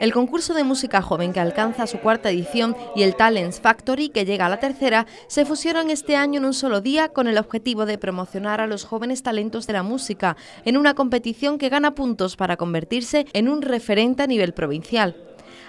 El concurso de música joven que alcanza su cuarta edición y el Talents Factory que llega a la tercera se fusieron este año en un solo día con el objetivo de promocionar a los jóvenes talentos de la música en una competición que gana puntos para convertirse en un referente a nivel provincial.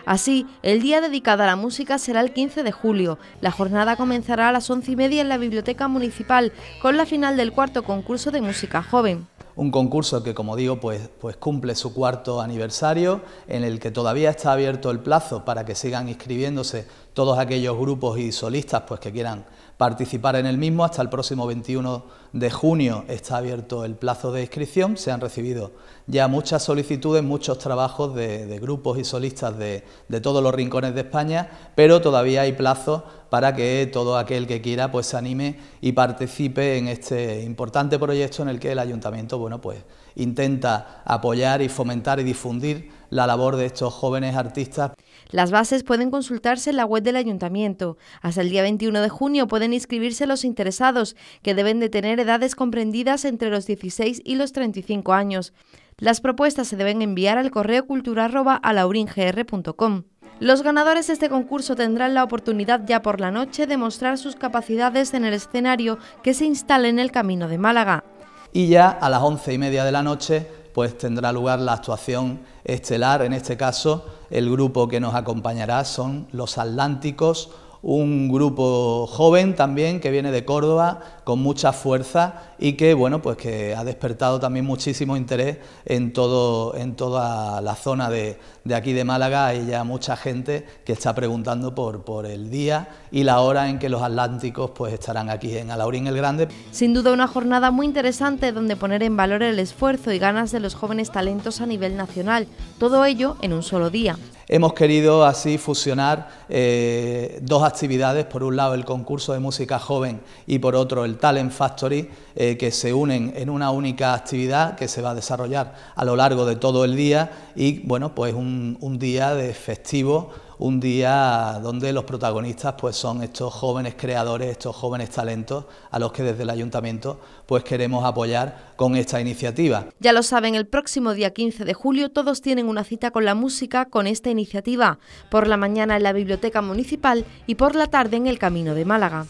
Así, el día dedicado a la música será el 15 de julio. La jornada comenzará a las once y media en la Biblioteca Municipal con la final del cuarto concurso de música joven un concurso que, como digo, pues, pues cumple su cuarto aniversario, en el que todavía está abierto el plazo para que sigan inscribiéndose todos aquellos grupos y solistas pues, que quieran participar en el mismo. Hasta el próximo 21 de junio está abierto el plazo de inscripción. Se han recibido ya muchas solicitudes, muchos trabajos de, grupos y solistas de, de todos los rincones de España, pero todavía hay plazos para que todo aquel que quiera pues se anime y participe en este importante proyecto en el que el ayuntamiento bueno pues intenta apoyar y fomentar y difundir la labor de estos jóvenes artistas. Las bases pueden consultarse en la web del ayuntamiento. Hasta el día 21 de junio pueden inscribirse los interesados, que deben de tener edades comprendidas entre los 16 y los 35 años. Las propuestas se deben enviar al correo cultura.alauringr.com. Los ganadores de este concurso tendrán la oportunidad ya por la noche de mostrar sus capacidades en el escenario que se instale en el Camino de Málaga. Y ya a las once y media de la noche pues tendrá lugar la actuación estelar, en este caso el grupo que nos acompañará son Los Atlánticos, un grupo joven también que viene de Córdoba con mucha fuerza y que bueno pues que ha despertado también muchísimo interés en todo en toda la zona de, aquí de Málaga hay ya mucha gente que está preguntando por, por el día y la hora en que los atlánticos pues estarán aquí en Alaurín el Grande. Sin duda una jornada muy interesante donde poner en valor el esfuerzo y ganas de los jóvenes talentos a nivel nacional, todo ello en un solo día hemos querido así fusionar eh, dos actividades, por un lado el concurso de música joven y por otro el Talent Factory, eh, que se unen en una única actividad que se va a desarrollar a lo largo de todo el día y bueno, pues un, un día de festivo un día donde los protagonistas pues son estos jóvenes creadores, estos jóvenes talentos a los que desde el ayuntamiento pues queremos apoyar con esta iniciativa. Ya lo saben, el próximo día 15 de julio todos tienen una cita con la música con esta iniciativa, por la mañana en la biblioteca municipal y por la tarde en el Camino de Málaga.